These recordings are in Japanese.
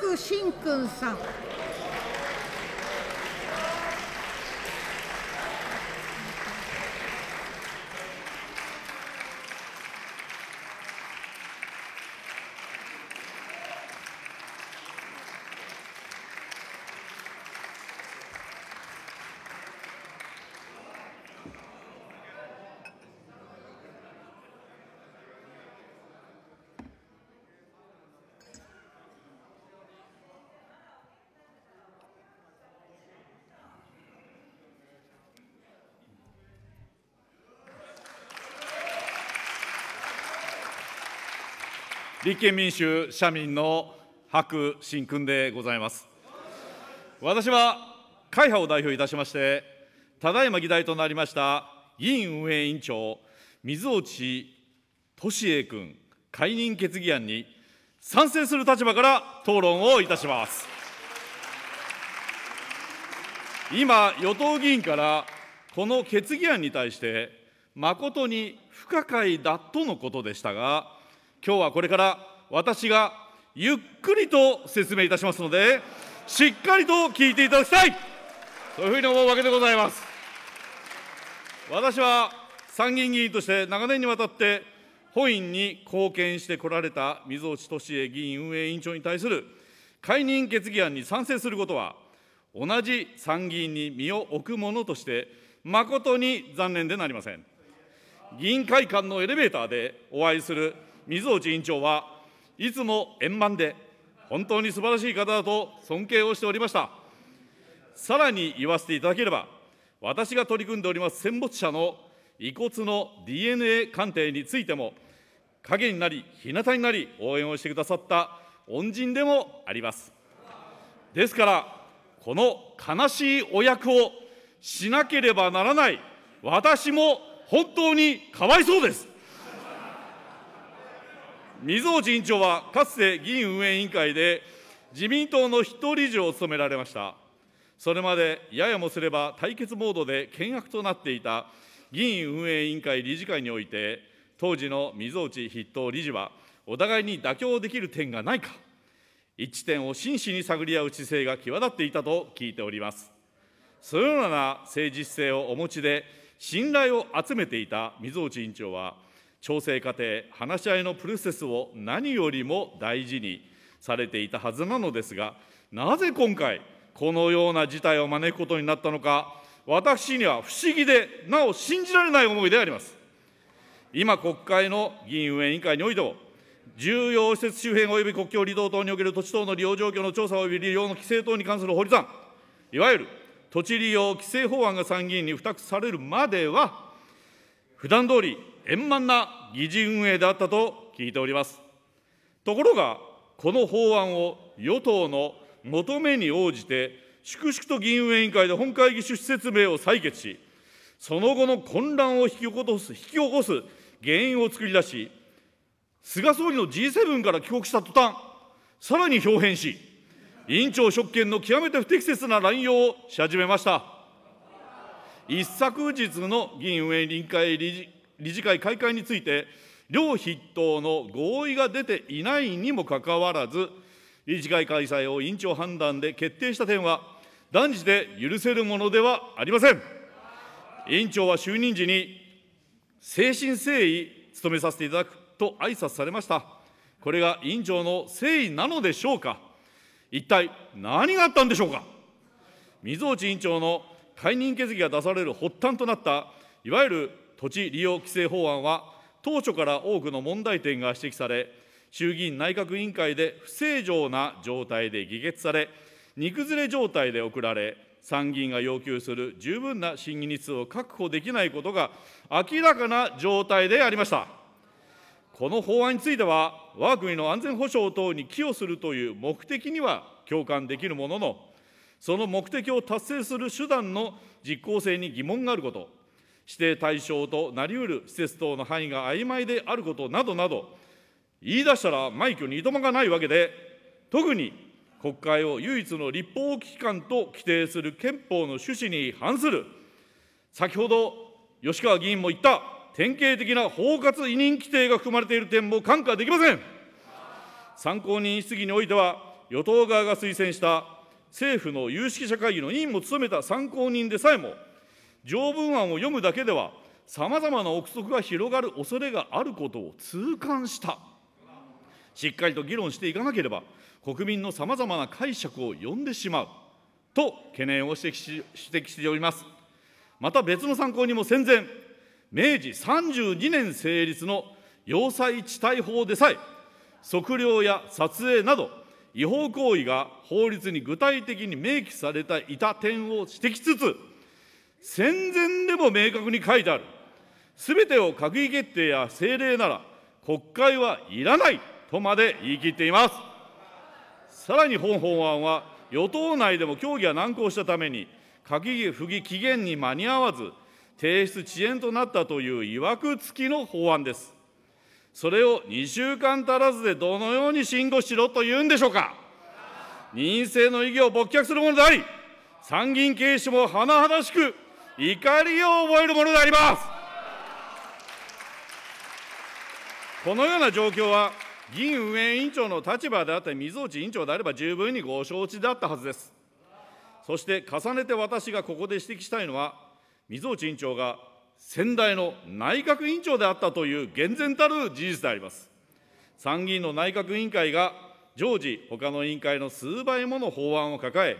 くしんくんさん立憲民主・社民の白真君でございます。私は会派を代表いたしまして、ただいま議題となりました委員運営委員長、水落俊英君解任決議案に賛成する立場から討論をいたします。今、与党議員からこの決議案に対して、誠に不可解だとのことでしたが、今日はこれから私がゆっくりと説明いたしますので、しっかりと聞いていただきたい、というふうに思うわけでございます。私は参議院議員として長年にわたって、本院に貢献してこられた水落敏恵議員運営委員長に対する解任決議案に賛成することは、同じ参議院に身を置くものとして、誠に残念でなりません。議員会館のエレベーターでお会いする水内委員長はいつも円満で、本当に素晴らしい方だと尊敬をしておりました。さらに言わせていただければ、私が取り組んでおります戦没者の遺骨の DNA 鑑定についても、影になり、日向になり、応援をしてくださった恩人でもあります。ですから、この悲しいお役をしなければならない私も本当にかわいそうです。溝内委員長はかつて議院運営委員会で、自民党の筆頭理事を務められました。それまでややもすれば対決モードで険悪となっていた議院運営委員会理事会において、当時の溝内筆頭理事は、お互いに妥協できる点がないか、一致点を真摯に探り合う姿勢が際立っていたと聞いております。そのような政治姿勢をお持ちで、信頼を集めていた溝内委員長は、調整過程、話し合いのプロセスを何よりも大事にされていたはずなのですが、なぜ今回、このような事態を招くことになったのか、私には不思議で、なお信じられない思いであります。今、国会の議院運営委員会においても、重要施設周辺及び国境離島等における土地等の利用状況の調査及び利用の規制等に関する法律案、いわゆる土地利用規制法案が参議院に付託されるまでは、普段通り円満な議事運営であったと聞いております。ところが、この法案を与党の求めに応じて、粛々と議院運営委員会で本会議趣旨説明を採決し、その後の混乱を引き起こす引き起こす原因を作り出し、菅総理の G7 から帰国した途端、さらに表変し、委員長職権の極めて不適切な乱用をし始めました。一昨日の議員運営委員会理事理事会開会について、両筆頭の合意が出ていないにもかかわらず、理事会開催を委員長判断で決定した点は、断じて許せるものではありません。委員長は就任時に、誠心誠意務めさせていただくと挨拶されました。これが委員長の誠意なのでしょうか。一体何があったんでしょうか。水落委員長の解任決議が出される発端となった、いわゆる土地利用規制法案は、当初から多くの問題点が指摘され、衆議院内閣委員会で不正常な状態で議決され、煮崩れ状態で送られ、参議院が要求する十分な審議日数を確保できないことが明らかな状態でありました。この法案については、我が国の安全保障等に寄与するという目的には共感できるものの、その目的を達成する手段の実効性に疑問があること、指定対象となりうる施設等の範囲が曖昧であることなどなど、言い出したら枚挙にいとまがないわけで、特に国会を唯一の立法機関と規定する憲法の趣旨に反する、先ほど吉川議員も言った典型的な包括委任規定が含まれている点も看過できません。参考人質疑においては、与党側が推薦した政府の有識者会議の委員も務めた参考人でさえも、条文案を読むだけでは、さまざまな憶測が広がる恐れがあることを痛感した。しっかりと議論していかなければ、国民のさまざまな解釈を呼んでしまうと懸念を指摘し指摘しております。また別の参考にも戦前、明治32年成立の要塞地帯法でさえ、測量や撮影など、違法行為が法律に具体的に明記されていた点を指摘しつつ、戦前でも明確に書いてある、すべてを閣議決定や政令なら、国会はいらないとまで言い切っています。さらに本法案は、与党内でも協議が難航したために、閣議不議期限に間に合わず、提出遅延となったといういわくつきの法案です。それを2週間足らずでどのように信護しろというんでしょうか。任意性の意義を勃却するものであり、参議院軽視も甚だしく怒りを覚えるものであります。このような状況は、議院運営委員長の立場であった水内委員長であれば十分にご承知であったはずです。そして重ねて私がここで指摘したいのは、水内委員長が先代の内閣委員長であったという厳然たる事実であります。参議院の内閣委員会が常時、他の委員会の数倍もの法案を抱え、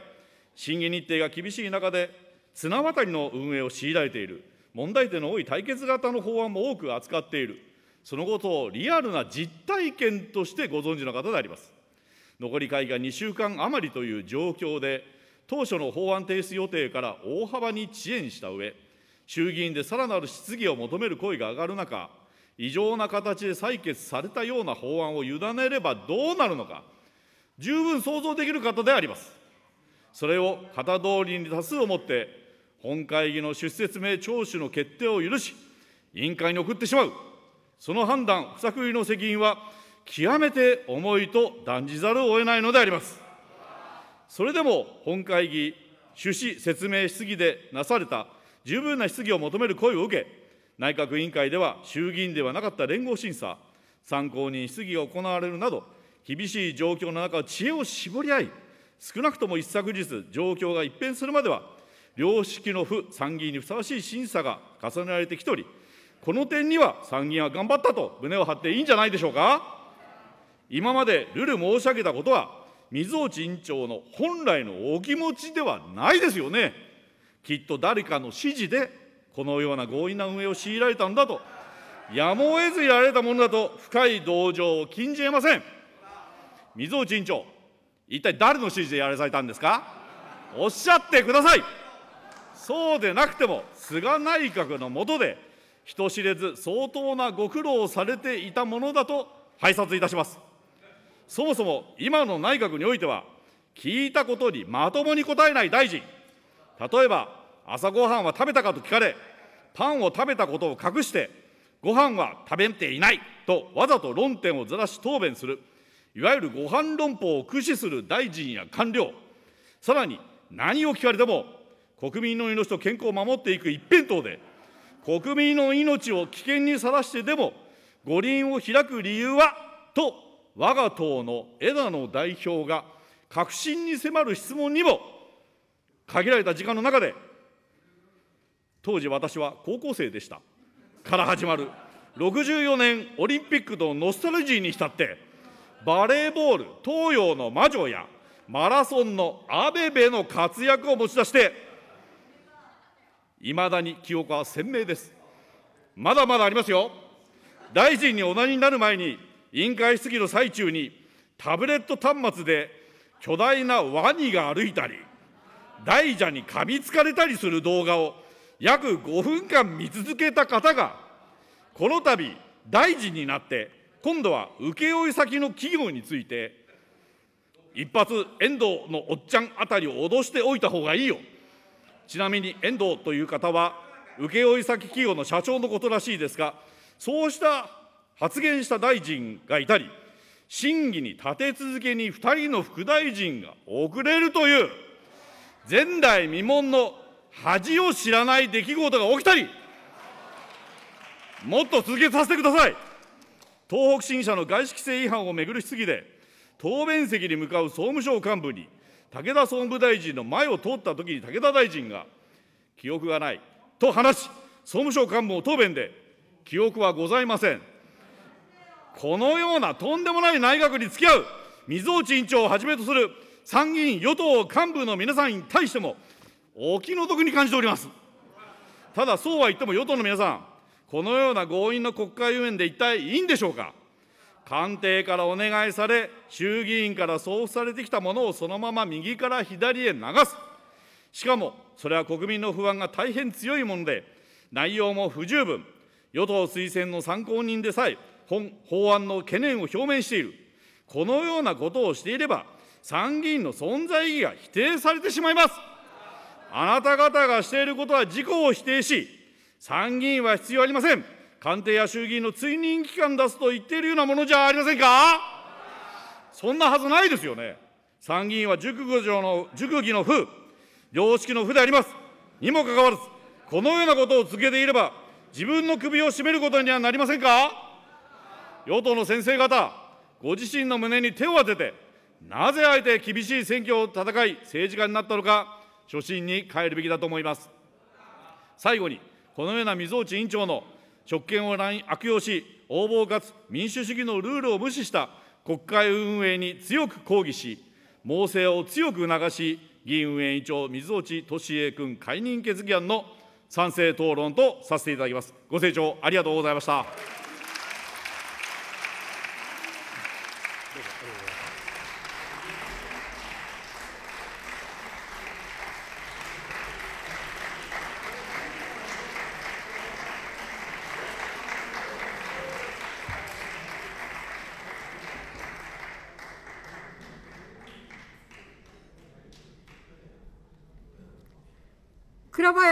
審議日程が厳しい中で綱渡りの運営を強いられている、問題点の多い対決型の法案も多く扱っている、そのことをリアルな実体験としてご存知の方であります。残り会が2週間余りという状況で、当初の法案提出予定から大幅に遅延した上、衆議院でさらなる質疑を求める声が上がる中、異常な形で採決されたような法案を委ねればどうなるのか、十分想像できる方であります。それを型通りに多数をもって本会議の出施説明聴取の決定を許し、委員会に送ってしまう、その判断、不作為の責任は、極めて重いと断じざるを得ないのであります。それでも本会議趣旨説明質疑でなされた十分な質疑を求める声を受け、内閣委員会では衆議院ではなかった連合審査、参考人質疑が行われるなど、厳しい状況の中、知恵を絞り合い、少なくとも一昨日、状況が一変するまでは、良識の府参議院にふさわしい審査が重ねられてきており、この点には参議院は頑張ったと胸を張っていいんじゃないでしょうか。今までルル申し上げたことは、水落院長の本来のお気持ちではないですよね。きっと誰かの指示で、このような強引な運営を強いられたんだと、やむを得ずやられたものだと、深い同情を禁じえません。水落院長、一体誰の指示でやらされたんですかおっしゃってください。そうでなくても、菅内閣の下で、人知れず相当なご苦労をされていたものだと拝察いたします。そもそも今の内閣においては、聞いたことにまともに答えない大臣、例えば、朝ごはんは食べたかと聞かれ、パンを食べたことを隠して、ご飯は食べていないとわざと論点をずらし答弁する、いわゆるご飯論法を駆使する大臣や官僚、さらに何を聞かれても国民の命と健康を守っていく一辺倒で、国民の命を危険にさらしてでも、五輪を開く理由はと、我が党の枝野代表が確信に迫る質問にも、限られた時間の中で、当時私は高校生でした。から始まる、64年オリンピックのノスタルジーに浸って、バレーボール東洋の魔女や、マラソンのアベベの活躍を持ち出して、いまだに記憶は鮮明です。まだまだありますよ。大臣におなりになる前に、委員会質疑の最中に、タブレット端末で巨大なワニが歩いたり、大蛇に噛みつかれたりする動画を約5分間見続けた方が、この度大臣になって、今度は請負先の企業について、一発、遠藤のおっちゃんあたりを脅しておいたほうがいいよ。ちなみに遠藤という方は、請負先企業の社長のことらしいですが、そうした発言した大臣がいたり、審議に立て続けに2人の副大臣が遅れるという、前代未聞の恥を知らない出来事が起きたり、もっと続けさせてください。東北新社の外資規制違反をめぐる質疑で、答弁席に向かう総務省幹部に、武田総務大臣の前を通ったときに武田大臣が、記憶がないと話し、総務省幹部も答弁で、記憶はございません。このようなとんでもない内閣に付き合う、水落委員長をはじめとする参議院与党幹部の皆さんに対しても、お気の毒に感じております。ただ、そうは言っても与党の皆さん、このような強引な国会運営で一体いいんでしょうか。官邸からお願いされ、衆議院から送付されてきたものをそのまま右から左へ流す。しかも、それは国民の不安が大変強いもので、内容も不十分、与党推薦の参考人でさえ、本法案の懸念を表明している。このようなことをしていれば、参議院の存在意義が否定されてしまいます。あなた方がしていることは自己を否定し、参議院は必要ありません。官邸や衆議院の追認機関出すと言っているようなものじゃありませんかそんなはずないですよね。参議院は熟語上の、熟議の府、良識の府であります。にもかかわらず、このようなことを続けていれば、自分の首を絞めることにはなりませんか与党の先生方、ご自身の胸に手を当てて、なぜあえて厳しい選挙を戦い、政治家になったのか、初心に帰るべきだと思います。最後に、このような水落委員長の職権を悪用し、横暴かつ民主主義のルールを無視した国会運営に強く抗議し、猛省を強く促し、議院運営委員長、水落俊恵君解任決議案の賛成討論とさせていただきます。ご清聴ありがとうございました。Mira, pues.